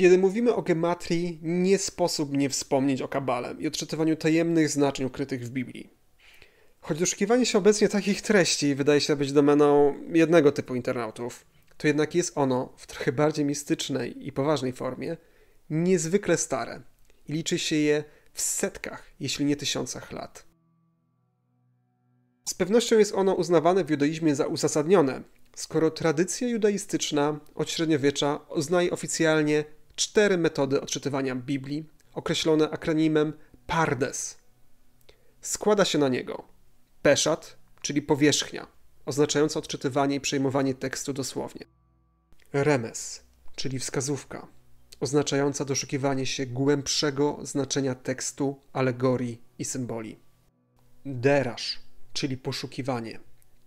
Kiedy mówimy o gematrii, nie sposób nie wspomnieć o kabale i odczytywaniu tajemnych znaczeń ukrytych w Biblii. Choć doszukiwanie się obecnie takich treści wydaje się być domeną jednego typu internautów, to jednak jest ono w trochę bardziej mistycznej i poważnej formie niezwykle stare i liczy się je w setkach, jeśli nie tysiącach lat. Z pewnością jest ono uznawane w judaizmie za uzasadnione, skoro tradycja judaistyczna od średniowiecza uznaje oficjalnie cztery metody odczytywania Biblii, określone akronimem PARDES. Składa się na niego peszat, czyli powierzchnia, oznaczająca odczytywanie i przejmowanie tekstu dosłownie. Remes, czyli wskazówka, oznaczająca doszukiwanie się głębszego znaczenia tekstu, alegorii i symboli. Deraż, czyli poszukiwanie,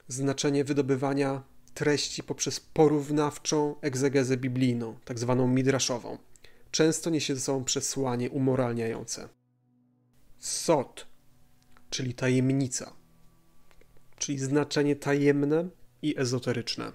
znaczenie wydobywania treści poprzez porównawczą egzegezę biblijną, tak zwaną midraszową. Często niesie ze sobą przesłanie umoralniające. Sot, czyli tajemnica, czyli znaczenie tajemne i ezoteryczne.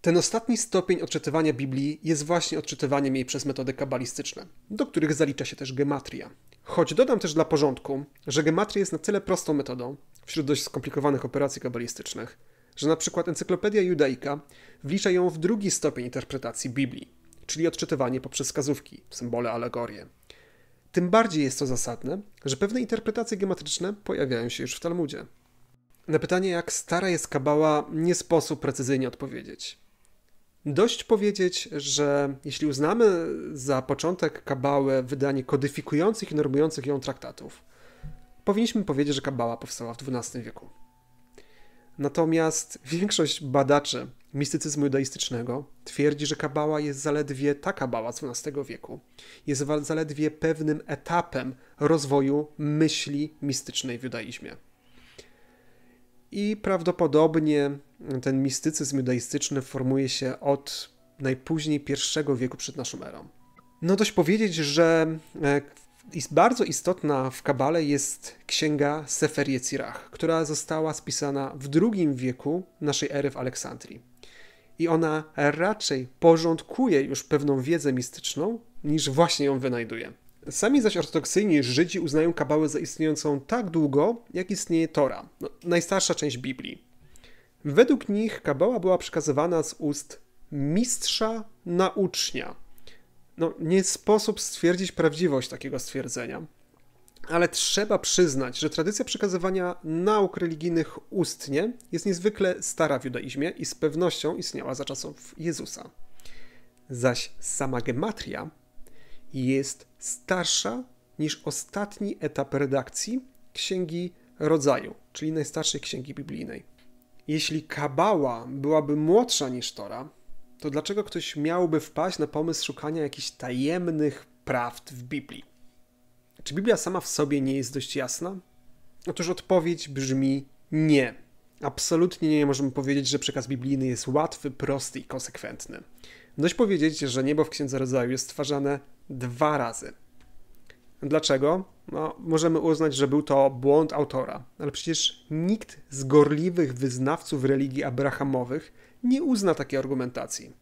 Ten ostatni stopień odczytywania Biblii jest właśnie odczytywaniem jej przez metody kabalistyczne, do których zalicza się też gematria. Choć dodam też dla porządku, że gematria jest na tyle prostą metodą wśród dość skomplikowanych operacji kabalistycznych, że na przykład encyklopedia judaika wlicza ją w drugi stopień interpretacji Biblii, czyli odczytywanie poprzez wskazówki, symbole, alegorie. Tym bardziej jest to zasadne, że pewne interpretacje geometryczne pojawiają się już w Talmudzie. Na pytanie, jak stara jest kabała, nie sposób precyzyjnie odpowiedzieć. Dość powiedzieć, że jeśli uznamy za początek kabałę wydanie kodyfikujących i normujących ją traktatów, powinniśmy powiedzieć, że kabała powstała w XII wieku. Natomiast większość badaczy mistycyzmu judaistycznego twierdzi, że kabała jest zaledwie ta kabała XII wieku. Jest zaledwie pewnym etapem rozwoju myśli mistycznej w judaizmie. I prawdopodobnie ten mistycyzm judaistyczny formuje się od najpóźniej I wieku przed naszą erą. No dość powiedzieć, że e, bardzo istotna w Kabale jest księga Sefer Yetzirah, która została spisana w II wieku naszej ery w Aleksandrii. I ona raczej porządkuje już pewną wiedzę mistyczną, niż właśnie ją wynajduje. Sami zaś ortodoksyjni Żydzi uznają kabałę za istniejącą tak długo, jak istnieje Tora, no, najstarsza część Biblii. Według nich kabała była przekazywana z ust mistrza na ucznia, no, nie sposób stwierdzić prawdziwość takiego stwierdzenia. Ale trzeba przyznać, że tradycja przekazywania nauk religijnych ustnie jest niezwykle stara w judaizmie i z pewnością istniała za czasów Jezusa. Zaś sama gematria jest starsza niż ostatni etap redakcji Księgi Rodzaju, czyli najstarszej księgi biblijnej. Jeśli kabała byłaby młodsza niż Tora, to dlaczego ktoś miałby wpaść na pomysł szukania jakichś tajemnych prawd w Biblii? Czy Biblia sama w sobie nie jest dość jasna? Otóż odpowiedź brzmi nie. Absolutnie nie możemy powiedzieć, że przekaz biblijny jest łatwy, prosty i konsekwentny. Dość powiedzieć, że niebo w Księdze Rodzaju jest stwarzane dwa razy. Dlaczego? No, możemy uznać, że był to błąd autora, ale przecież nikt z gorliwych wyznawców religii abrahamowych nie uzna takiej argumentacji.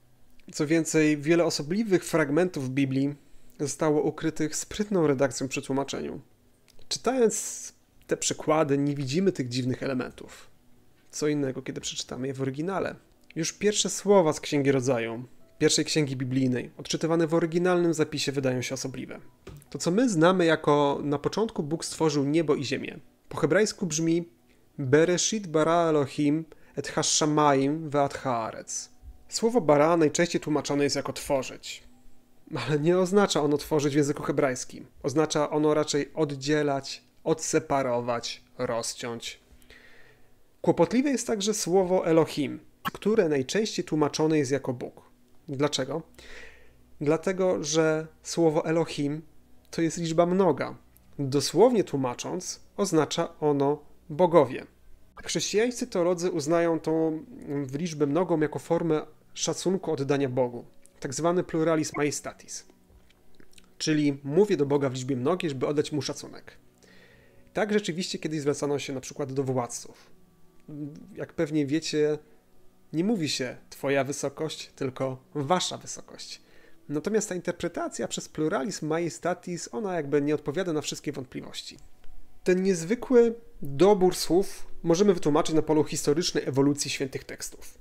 Co więcej, wiele osobliwych fragmentów Biblii zostało ukrytych sprytną redakcją przy tłumaczeniu. Czytając te przekłady, nie widzimy tych dziwnych elementów. Co innego, kiedy przeczytamy je w oryginale. Już pierwsze słowa z Księgi Rodzaju, pierwszej księgi biblijnej, odczytywane w oryginalnym zapisie, wydają się osobliwe. To, co my znamy jako na początku Bóg stworzył niebo i ziemię, po hebrajsku brzmi Bereshit bara Elohim et haszamaim veat haaretz. Słowo bara najczęściej tłumaczone jest jako tworzyć. Ale nie oznacza ono tworzyć w języku hebrajskim. Oznacza ono raczej oddzielać, odseparować, rozciąć. Kłopotliwe jest także słowo Elohim, które najczęściej tłumaczone jest jako Bóg. Dlaczego? Dlatego, że słowo Elohim to jest liczba mnoga. Dosłownie tłumacząc, oznacza ono bogowie. Chrześcijańscy teolodzy uznają tą liczbę mnogą jako formę szacunku oddania Bogu, tak zwany pluralism majestatis. Czyli mówię do Boga w liczbie mnogiej, żeby oddać mu szacunek. Tak rzeczywiście kiedyś zwracano się na przykład do władców. Jak pewnie wiecie, nie mówi się Twoja wysokość, tylko Wasza wysokość. Natomiast ta interpretacja przez pluralizm majestatis, ona jakby nie odpowiada na wszystkie wątpliwości. Ten niezwykły dobór słów możemy wytłumaczyć na polu historycznej ewolucji świętych tekstów.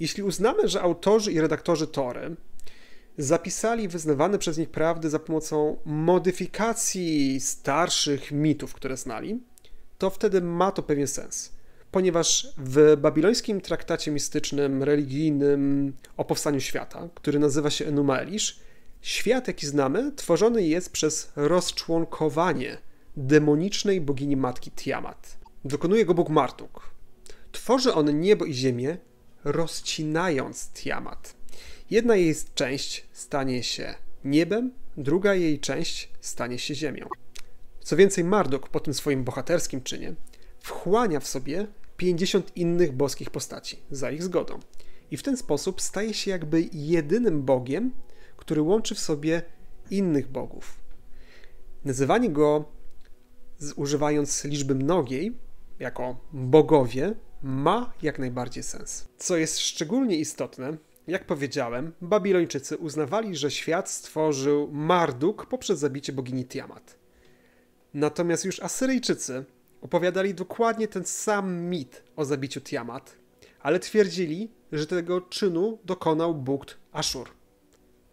Jeśli uznamy, że autorzy i redaktorzy Tory zapisali wyznawane przez nich prawdy za pomocą modyfikacji starszych mitów, które znali, to wtedy ma to pewien sens, ponieważ w babilońskim traktacie mistycznym, religijnym o powstaniu świata, który nazywa się Enuma świat, jaki znamy, tworzony jest przez rozczłonkowanie demonicznej bogini matki Tiamat dokonuje go Bóg Martuk. Tworzy on niebo i ziemię, rozcinając Tiamat. Jedna jej część stanie się niebem, druga jej część stanie się ziemią. Co więcej, Marduk po tym swoim bohaterskim czynie wchłania w sobie 50 innych boskich postaci za ich zgodą. I w ten sposób staje się jakby jedynym bogiem, który łączy w sobie innych bogów. Nazywanie go, używając liczby mnogiej, jako bogowie ma jak najbardziej sens. Co jest szczególnie istotne, jak powiedziałem, Babilończycy uznawali, że świat stworzył Marduk poprzez zabicie bogini Tiamat. Natomiast już Asyryjczycy opowiadali dokładnie ten sam mit o zabiciu Tiamat, ale twierdzili, że tego czynu dokonał Bóg Aszur.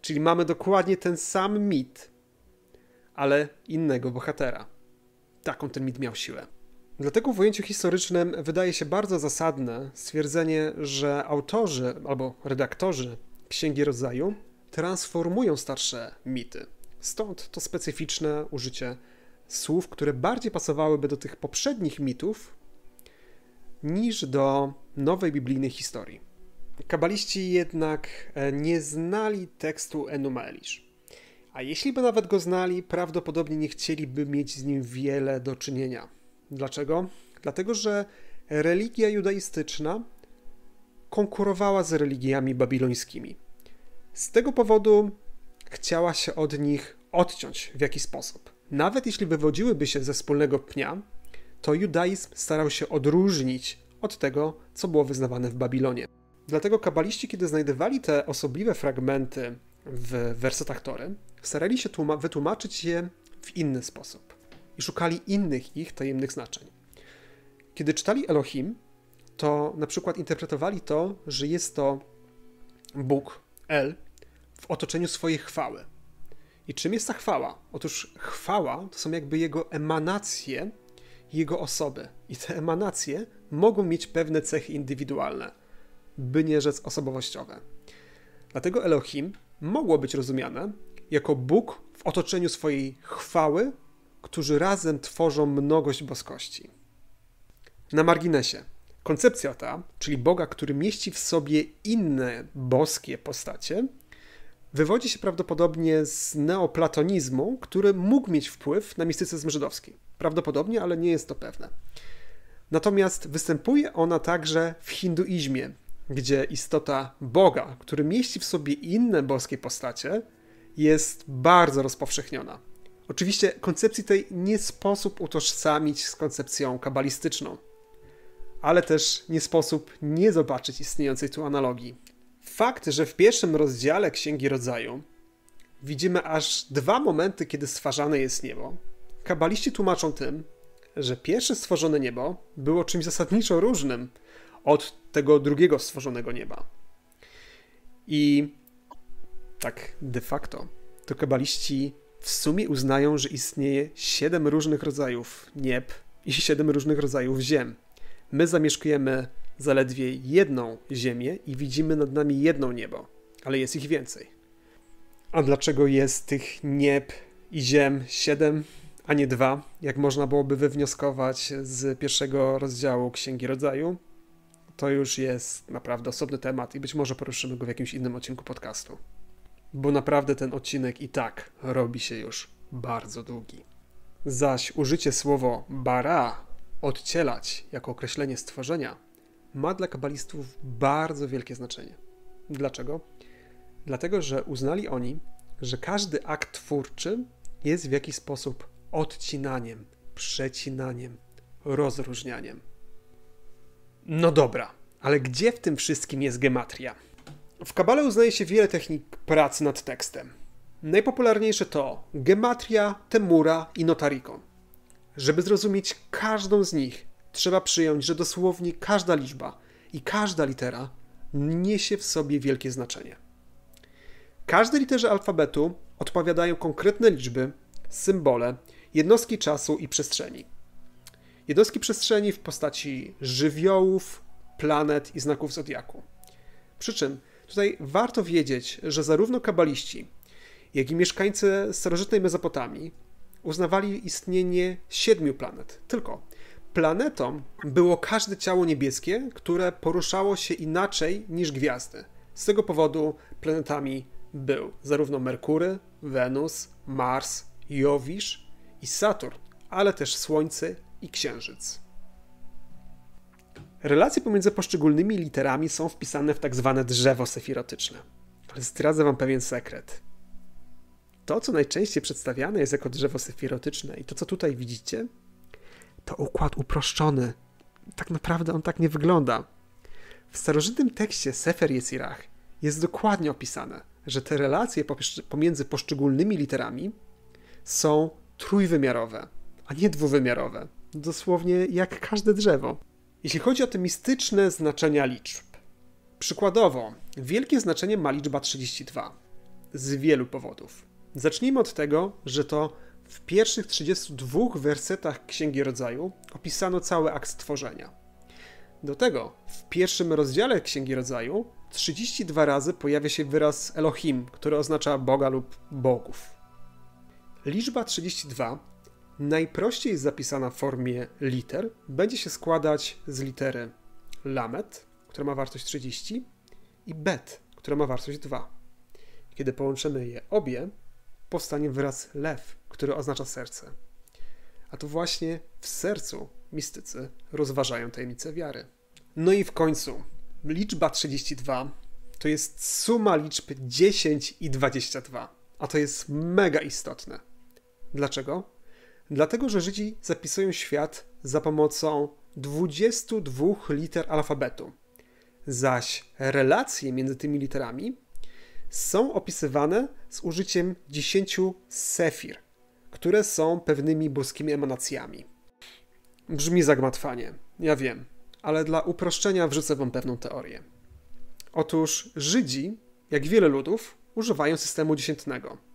Czyli mamy dokładnie ten sam mit, ale innego bohatera. Taką ten mit miał siłę. Dlatego w ujęciu historycznym wydaje się bardzo zasadne stwierdzenie, że autorzy albo redaktorzy Księgi Rodzaju transformują starsze mity. Stąd to specyficzne użycie słów, które bardziej pasowałyby do tych poprzednich mitów niż do nowej biblijnej historii. Kabaliści jednak e, nie znali tekstu Enuma A jeśli by nawet go znali, prawdopodobnie nie chcieliby mieć z nim wiele do czynienia Dlaczego? Dlatego, że religia judaistyczna konkurowała z religiami babilońskimi. Z tego powodu chciała się od nich odciąć w jakiś sposób. Nawet jeśli wywodziłyby się ze wspólnego pnia, to judaizm starał się odróżnić od tego, co było wyznawane w Babilonie. Dlatego kabaliści, kiedy znajdowali te osobliwe fragmenty w wersetach Tory, starali się wytłumaczyć je w inny sposób i szukali innych ich tajemnych znaczeń. Kiedy czytali Elohim, to na przykład interpretowali to, że jest to Bóg, El, w otoczeniu swojej chwały. I czym jest ta chwała? Otóż chwała to są jakby jego emanacje jego osoby. I te emanacje mogą mieć pewne cechy indywidualne, by nie rzec osobowościowe. Dlatego Elohim mogło być rozumiane jako Bóg w otoczeniu swojej chwały którzy razem tworzą mnogość boskości. Na marginesie. Koncepcja ta, czyli Boga, który mieści w sobie inne boskie postacie, wywodzi się prawdopodobnie z neoplatonizmu, który mógł mieć wpływ na mistycyzm żydowski. Prawdopodobnie, ale nie jest to pewne. Natomiast występuje ona także w hinduizmie, gdzie istota Boga, który mieści w sobie inne boskie postacie, jest bardzo rozpowszechniona. Oczywiście koncepcji tej nie sposób utożsamić z koncepcją kabalistyczną, ale też nie sposób nie zobaczyć istniejącej tu analogii. Fakt, że w pierwszym rozdziale Księgi Rodzaju widzimy aż dwa momenty, kiedy stwarzane jest niebo, kabaliści tłumaczą tym, że pierwsze stworzone niebo było czymś zasadniczo różnym od tego drugiego stworzonego nieba. I tak de facto to kabaliści w sumie uznają, że istnieje siedem różnych rodzajów nieb i siedem różnych rodzajów ziem. My zamieszkujemy zaledwie jedną ziemię i widzimy nad nami jedno niebo, ale jest ich więcej. A dlaczego jest tych nieb i ziem siedem, a nie dwa, jak można byłoby wywnioskować z pierwszego rozdziału Księgi Rodzaju? To już jest naprawdę osobny temat i być może poruszymy go w jakimś innym odcinku podcastu bo naprawdę ten odcinek i tak robi się już bardzo długi. Zaś użycie słowo bara, odcielać, jako określenie stworzenia, ma dla kabalistów bardzo wielkie znaczenie. Dlaczego? Dlatego, że uznali oni, że każdy akt twórczy jest w jakiś sposób odcinaniem, przecinaniem, rozróżnianiem. No dobra, ale gdzie w tym wszystkim jest gematria? W kabale uznaje się wiele technik pracy nad tekstem. Najpopularniejsze to gematria, temura i notarikon. Żeby zrozumieć każdą z nich, trzeba przyjąć, że dosłownie każda liczba i każda litera niesie w sobie wielkie znaczenie. Każdej literze alfabetu odpowiadają konkretne liczby, symbole, jednostki czasu i przestrzeni. Jednostki przestrzeni w postaci żywiołów, planet i znaków zodiaku. Przy czym Tutaj warto wiedzieć, że zarówno kabaliści, jak i mieszkańcy starożytnej Mezopotamii uznawali istnienie siedmiu planet. Tylko planetą było każde ciało niebieskie, które poruszało się inaczej niż gwiazdy. Z tego powodu planetami był zarówno Merkury, Wenus, Mars, Jowisz i Saturn, ale też Słońce i Księżyc. Relacje pomiędzy poszczególnymi literami są wpisane w tak zwane drzewo sefirotyczne. Ale zdradzę wam pewien sekret. To, co najczęściej przedstawiane jest jako drzewo sefirotyczne i to, co tutaj widzicie, to układ uproszczony. Tak naprawdę on tak nie wygląda. W starożytnym tekście Sefer Yetzirach jest dokładnie opisane, że te relacje pomiędzy poszczególnymi literami są trójwymiarowe, a nie dwuwymiarowe. Dosłownie jak każde drzewo. Jeśli chodzi o te mistyczne znaczenia liczb, przykładowo, wielkie znaczenie ma liczba 32 z wielu powodów. Zacznijmy od tego, że to w pierwszych 32 wersetach Księgi Rodzaju opisano cały akt stworzenia. Do tego w pierwszym rozdziale Księgi Rodzaju 32 razy pojawia się wyraz Elohim, który oznacza Boga lub Bogów. Liczba 32 najprościej zapisana w formie liter będzie się składać z litery lamet, która ma wartość 30 i bet, która ma wartość 2. Kiedy połączymy je obie, powstanie wyraz lew, który oznacza serce. A to właśnie w sercu mistycy rozważają tajemnice wiary. No i w końcu liczba 32 to jest suma liczb 10 i 22, a to jest mega istotne. Dlaczego? Dlatego, że Żydzi zapisują świat za pomocą 22 liter alfabetu. Zaś relacje między tymi literami są opisywane z użyciem 10 sefir, które są pewnymi boskimi emanacjami. Brzmi zagmatwanie, ja wiem, ale dla uproszczenia wrzucę wam pewną teorię. Otóż Żydzi, jak wiele ludów, używają systemu dziesiętnego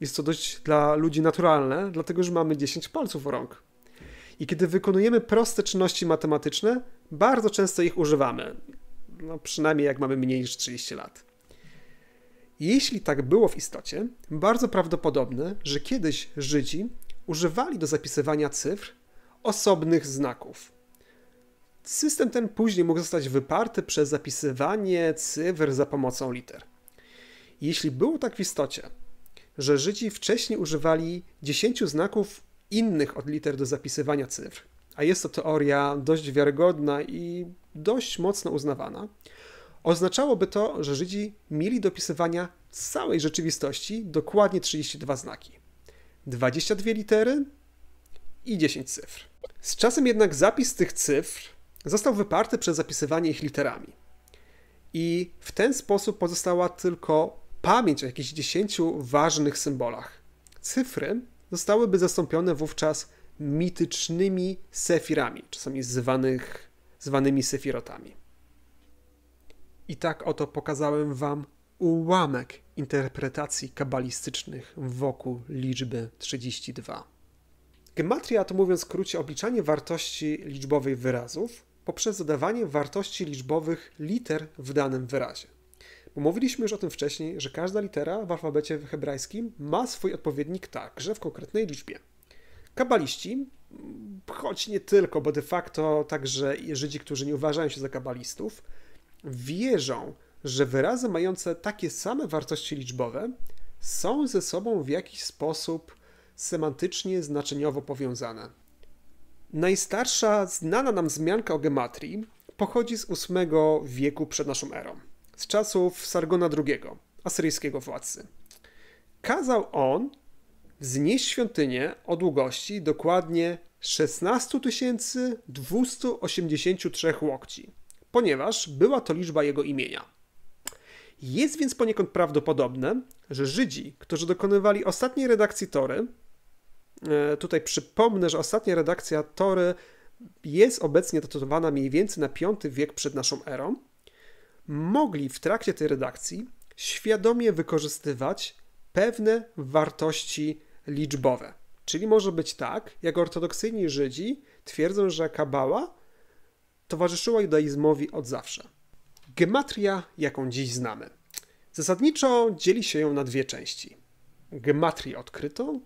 jest to dość dla ludzi naturalne, dlatego że mamy 10 palców rąk. I kiedy wykonujemy proste czynności matematyczne, bardzo często ich używamy. No, przynajmniej jak mamy mniej niż 30 lat. Jeśli tak było w istocie, bardzo prawdopodobne, że kiedyś Żydzi używali do zapisywania cyfr osobnych znaków. System ten później mógł zostać wyparty przez zapisywanie cyfr za pomocą liter. Jeśli było tak w istocie, że Żydzi wcześniej używali dziesięciu znaków innych od liter do zapisywania cyfr, a jest to teoria dość wiarygodna i dość mocno uznawana, oznaczałoby to, że Żydzi mieli dopisywania z całej rzeczywistości dokładnie 32 znaki. 22 litery i 10 cyfr. Z czasem jednak zapis tych cyfr został wyparty przez zapisywanie ich literami. I w ten sposób pozostała tylko pamięć o jakichś 10 ważnych symbolach. Cyfry zostałyby zastąpione wówczas mitycznymi sefirami, czasami zwanych, zwanymi sefirotami. I tak oto pokazałem Wam ułamek interpretacji kabalistycznych wokół liczby 32. Gematria to mówiąc krócie obliczanie wartości liczbowej wyrazów poprzez dodawanie wartości liczbowych liter w danym wyrazie. Umówiliśmy już o tym wcześniej, że każda litera w alfabecie hebrajskim ma swój odpowiednik także w konkretnej liczbie. Kabaliści, choć nie tylko, bo de facto także Żydzi, którzy nie uważają się za kabalistów, wierzą, że wyrazy mające takie same wartości liczbowe są ze sobą w jakiś sposób semantycznie, znaczeniowo powiązane. Najstarsza znana nam zmianka o gematrii pochodzi z VIII wieku przed naszą erą z czasów Sargona II, asyryjskiego władcy. Kazał on wznieść świątynię o długości dokładnie 16 283 łokci, ponieważ była to liczba jego imienia. Jest więc poniekąd prawdopodobne, że Żydzi, którzy dokonywali ostatniej redakcji Tory, e, tutaj przypomnę, że ostatnia redakcja Tory jest obecnie datowana mniej więcej na V wiek przed naszą erą, mogli w trakcie tej redakcji świadomie wykorzystywać pewne wartości liczbowe. Czyli może być tak, jak ortodoksyjni Żydzi twierdzą, że kabała towarzyszyła judaizmowi od zawsze. Gematria, jaką dziś znamy. Zasadniczo dzieli się ją na dwie części. Gematrię odkrytą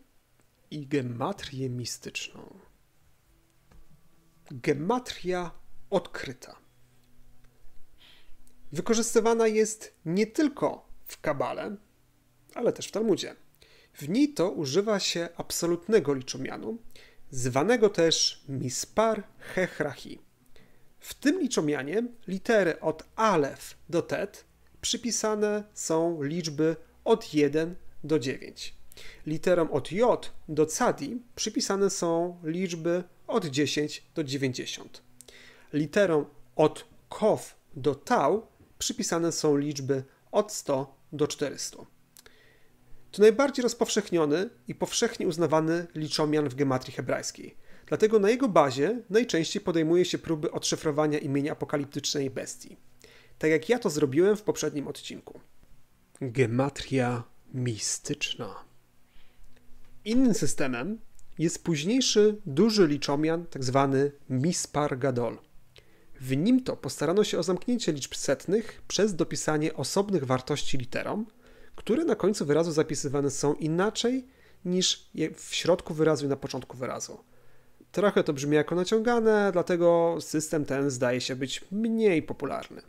i gematrię mistyczną. Gematria odkryta wykorzystywana jest nie tylko w kabale, ale też w Talmudzie. W niej to używa się absolutnego liczomianu, zwanego też mispar hechrahi. W tym liczomianie litery od alef do tet przypisane są liczby od 1 do 9. Literom od j do cadi przypisane są liczby od 10 do 90. Literom od kof do tau przypisane są liczby od 100 do 400. To najbardziej rozpowszechniony i powszechnie uznawany liczomian w gematrii hebrajskiej. Dlatego na jego bazie najczęściej podejmuje się próby odszyfrowania imienia apokaliptycznej bestii. Tak jak ja to zrobiłem w poprzednim odcinku. Gematria mistyczna. Innym systemem jest późniejszy duży liczomian, tzw. Tak Mispar Gadol – w nim to postarano się o zamknięcie liczb setnych przez dopisanie osobnych wartości literom, które na końcu wyrazu zapisywane są inaczej niż w środku wyrazu i na początku wyrazu. Trochę to brzmi jako naciągane, dlatego system ten zdaje się być mniej popularny.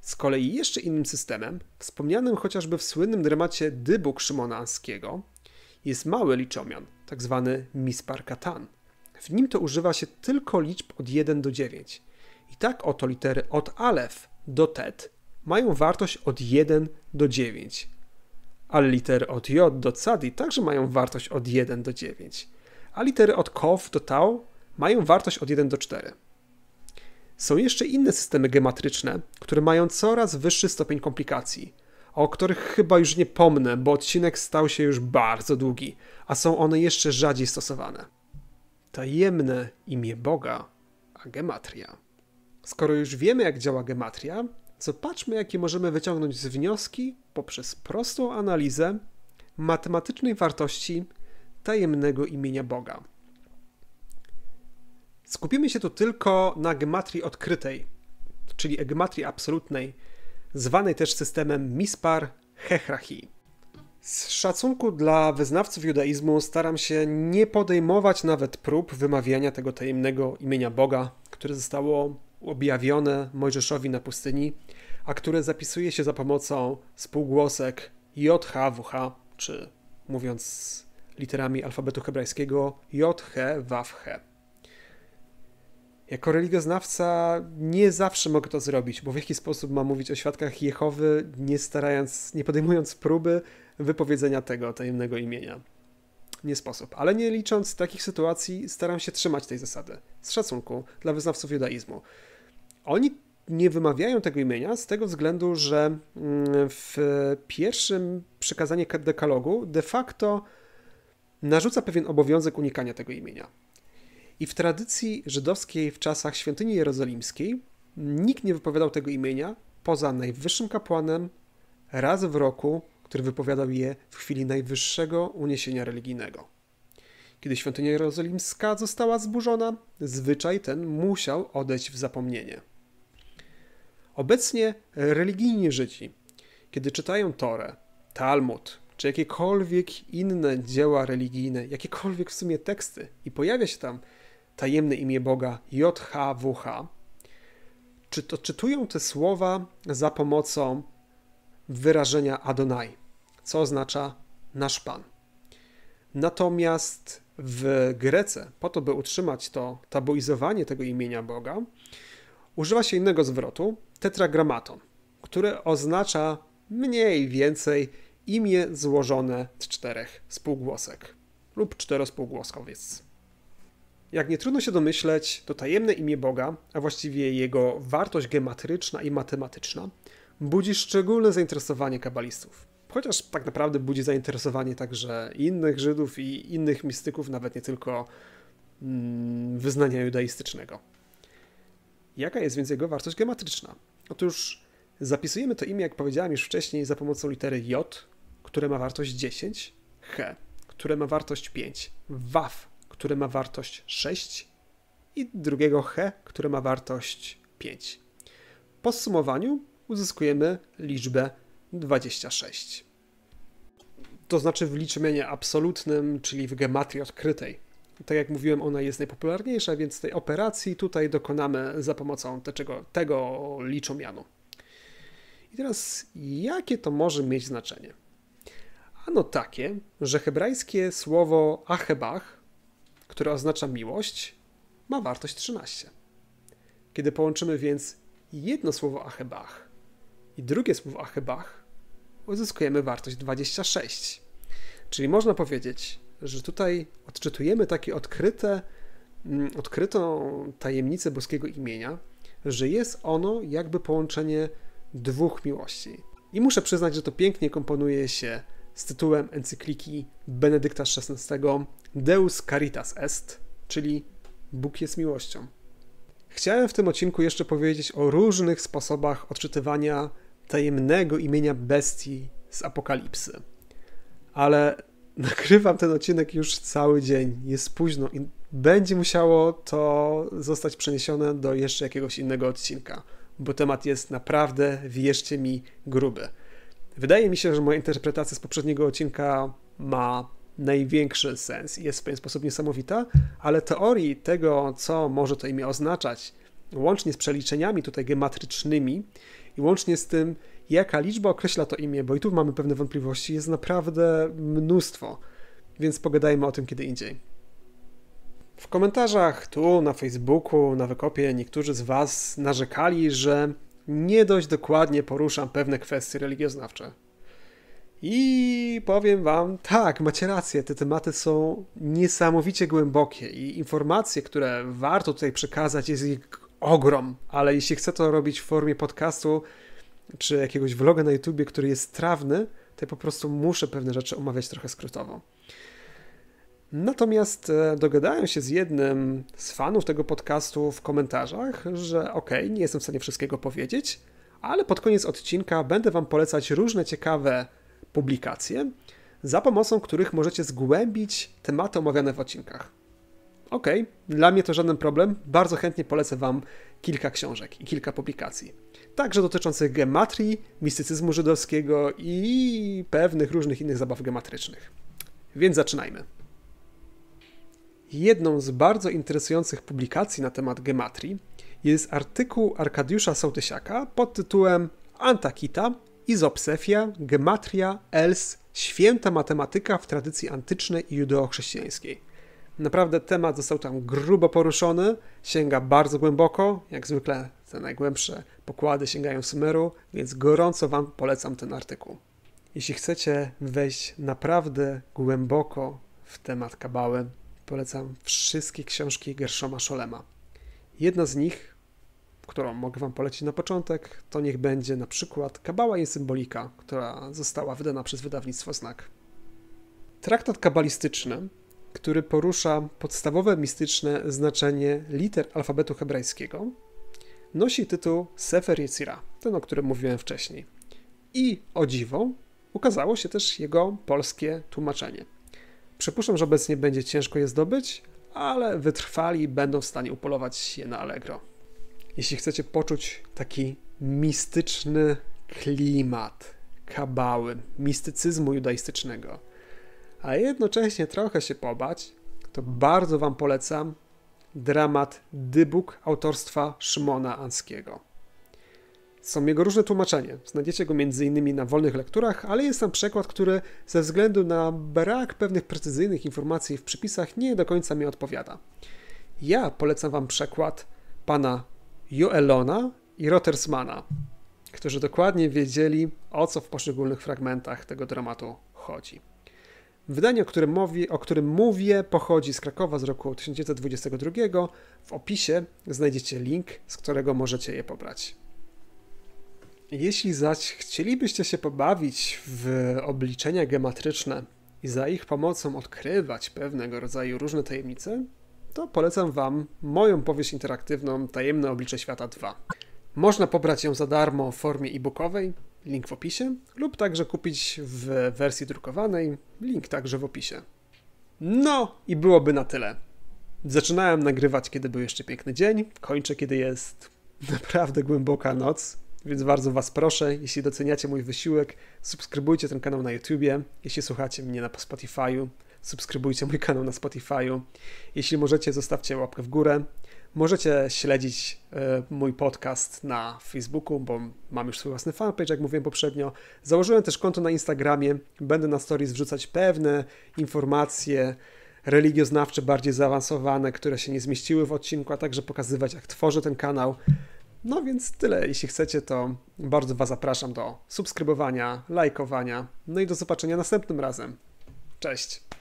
Z kolei jeszcze innym systemem, wspomnianym chociażby w słynnym dramacie Dybuk Szymonanskiego, jest mały liczomian, tak zwany misparkatan. W nim to używa się tylko liczb od 1 do 9. I tak oto litery od alef do tet mają wartość od 1 do 9, ale litery od j do cadi także mają wartość od 1 do 9, a litery od kof do tau mają wartość od 1 do 4. Są jeszcze inne systemy gematryczne, które mają coraz wyższy stopień komplikacji, o których chyba już nie pomnę, bo odcinek stał się już bardzo długi, a są one jeszcze rzadziej stosowane. Tajemne imię Boga, a gematria. Skoro już wiemy, jak działa gematria, zobaczmy, jakie możemy wyciągnąć z wnioski poprzez prostą analizę matematycznej wartości tajemnego imienia Boga. Skupimy się tu tylko na gematrii odkrytej, czyli gematrii absolutnej, zwanej też systemem mispar hechrachi. Z szacunku dla wyznawców judaizmu staram się nie podejmować nawet prób wymawiania tego tajemnego imienia Boga, które zostało objawione Mojżeszowi na pustyni, a które zapisuje się za pomocą spółgłosek JHWH, czy mówiąc literami alfabetu hebrajskiego JHWH. Jako religioznawca nie zawsze mogę to zrobić, bo w jaki sposób mam mówić o świadkach Jehowy, nie starając, nie podejmując próby wypowiedzenia tego tajemnego imienia nie sposób. Ale nie licząc takich sytuacji, staram się trzymać tej zasady z szacunku dla wyznawców judaizmu. Oni nie wymawiają tego imienia z tego względu, że mm, w pierwszym przekazaniu dekalogu de facto narzuca pewien obowiązek unikania tego imienia. I w tradycji żydowskiej w czasach świątyni jerozolimskiej nikt nie wypowiadał tego imienia poza najwyższym kapłanem raz w roku który wypowiadał je w chwili najwyższego uniesienia religijnego. Kiedy świątynia jerozolimska została zburzona, zwyczaj ten musiał odejść w zapomnienie. Obecnie religijni Żydzi, kiedy czytają Torę, Talmud czy jakiekolwiek inne dzieła religijne, jakiekolwiek w sumie teksty i pojawia się tam tajemne imię Boga JHWH, czy to czytują te słowa za pomocą wyrażenia Adonai co oznacza nasz Pan. Natomiast w Grece, po to, by utrzymać to tabuizowanie tego imienia Boga, używa się innego zwrotu, tetragramaton, który oznacza mniej więcej imię złożone z czterech spółgłosek lub czterospółgłoskowiec. Jak nie trudno się domyśleć, to tajemne imię Boga, a właściwie jego wartość gematryczna i matematyczna, budzi szczególne zainteresowanie kabalistów chociaż tak naprawdę budzi zainteresowanie także innych Żydów i innych mistyków, nawet nie tylko mm, wyznania judaistycznego. Jaka jest więc jego wartość geometryczna? Otóż zapisujemy to imię, jak powiedziałem już wcześniej, za pomocą litery J, które ma wartość 10, H, które ma wartość 5, Waw, które ma wartość 6 i drugiego H, które ma wartość 5. Po sumowaniu uzyskujemy liczbę 26. To znaczy w liczmieniu absolutnym, czyli w gematrii odkrytej. Tak jak mówiłem, ona jest najpopularniejsza, więc tej operacji tutaj dokonamy za pomocą tego, tego liczomianu. I teraz, jakie to może mieć znaczenie? Ano takie, że hebrajskie słowo achebach, które oznacza miłość, ma wartość 13. Kiedy połączymy więc jedno słowo achebach i drugie słowo achebach, uzyskujemy wartość 26. Czyli można powiedzieć, że tutaj odczytujemy takie odkryte, mm, odkrytą tajemnicę boskiego imienia, że jest ono jakby połączenie dwóch miłości. I muszę przyznać, że to pięknie komponuje się z tytułem encykliki Benedykta XVI Deus Caritas Est, czyli Bóg jest miłością. Chciałem w tym odcinku jeszcze powiedzieć o różnych sposobach odczytywania tajemnego imienia bestii z Apokalipsy. Ale nagrywam ten odcinek już cały dzień, jest późno i będzie musiało to zostać przeniesione do jeszcze jakiegoś innego odcinka, bo temat jest naprawdę, wierzcie mi, gruby. Wydaje mi się, że moja interpretacja z poprzedniego odcinka ma największy sens i jest w pewien sposób niesamowita, ale teorii tego, co może to imię oznaczać, łącznie z przeliczeniami tutaj gematrycznymi, i łącznie z tym, jaka liczba określa to imię, bo i tu mamy pewne wątpliwości, jest naprawdę mnóstwo, więc pogadajmy o tym kiedy indziej. W komentarzach tu, na Facebooku, na wykopie niektórzy z Was narzekali, że nie dość dokładnie poruszam pewne kwestie religioznawcze. I powiem Wam, tak, macie rację, te tematy są niesamowicie głębokie i informacje, które warto tutaj przekazać, jest ich ogrom, ale jeśli chcę to robić w formie podcastu czy jakiegoś vloga na YouTubie, który jest trawny, to ja po prostu muszę pewne rzeczy omawiać trochę skrótowo. Natomiast e, dogadałem się z jednym z fanów tego podcastu w komentarzach, że okej, okay, nie jestem w stanie wszystkiego powiedzieć, ale pod koniec odcinka będę Wam polecać różne ciekawe publikacje, za pomocą których możecie zgłębić tematy omawiane w odcinkach. Okej, okay, dla mnie to żaden problem. Bardzo chętnie polecę Wam kilka książek i kilka publikacji. Także dotyczących gematrii, mistycyzmu żydowskiego i pewnych różnych innych zabaw gematrycznych. Więc zaczynajmy. Jedną z bardzo interesujących publikacji na temat gematrii jest artykuł Arkadiusza Sołtysiaka pod tytułem Antakita, Izopsefia, Gematria, Els, Święta Matematyka w tradycji antycznej i judeochrześcijańskiej. Naprawdę temat został tam grubo poruszony, sięga bardzo głęboko, jak zwykle te najgłębsze pokłady sięgają sumeru, więc gorąco Wam polecam ten artykuł. Jeśli chcecie wejść naprawdę głęboko w temat kabały, polecam wszystkie książki Gershoma Scholema. Jedna z nich, którą mogę Wam polecić na początek, to niech będzie na przykład Kabała i symbolika, która została wydana przez wydawnictwo Znak. Traktat kabalistyczny który porusza podstawowe mistyczne znaczenie liter alfabetu hebrajskiego, nosi tytuł Sefer Yetzira, ten o którym mówiłem wcześniej. I o dziwo ukazało się też jego polskie tłumaczenie. Przypuszczam, że obecnie będzie ciężko je zdobyć, ale wytrwali będą w stanie upolować je na Allegro. Jeśli chcecie poczuć taki mistyczny klimat kabały, mistycyzmu judaistycznego, a jednocześnie trochę się pobać, to bardzo Wam polecam dramat Dybuk autorstwa Szymona Anskiego. Są jego różne tłumaczenia, Znajdziecie go m.in. na wolnych lekturach, ale jest tam przekład, który ze względu na brak pewnych precyzyjnych informacji w przypisach nie do końca mi odpowiada. Ja polecam Wam przekład pana Joelona i Rotersmana, którzy dokładnie wiedzieli, o co w poszczególnych fragmentach tego dramatu chodzi. Wydanie, o którym, mówię, o którym mówię, pochodzi z Krakowa z roku 1922. W opisie znajdziecie link, z którego możecie je pobrać. Jeśli zaś chcielibyście się pobawić w obliczenia geometryczne i za ich pomocą odkrywać pewnego rodzaju różne tajemnice, to polecam Wam moją powieść interaktywną Tajemne Oblicze Świata 2. Można pobrać ją za darmo w formie e-bookowej, link w opisie, lub także kupić w wersji drukowanej, link także w opisie. No i byłoby na tyle. Zaczynałem nagrywać, kiedy był jeszcze piękny dzień, kończę, kiedy jest naprawdę głęboka noc, więc bardzo Was proszę, jeśli doceniacie mój wysiłek, subskrybujcie ten kanał na YouTubie, jeśli słuchacie mnie na Spotify'u, subskrybujcie mój kanał na Spotify'u. Jeśli możecie, zostawcie łapkę w górę. Możecie śledzić e, mój podcast na Facebooku, bo mam już swój własny fanpage, jak mówiłem poprzednio. Założyłem też konto na Instagramie. Będę na stories wrzucać pewne informacje religioznawcze, bardziej zaawansowane, które się nie zmieściły w odcinku, a także pokazywać, jak tworzę ten kanał. No więc tyle. Jeśli chcecie, to bardzo Was zapraszam do subskrybowania, lajkowania. No i do zobaczenia następnym razem. Cześć!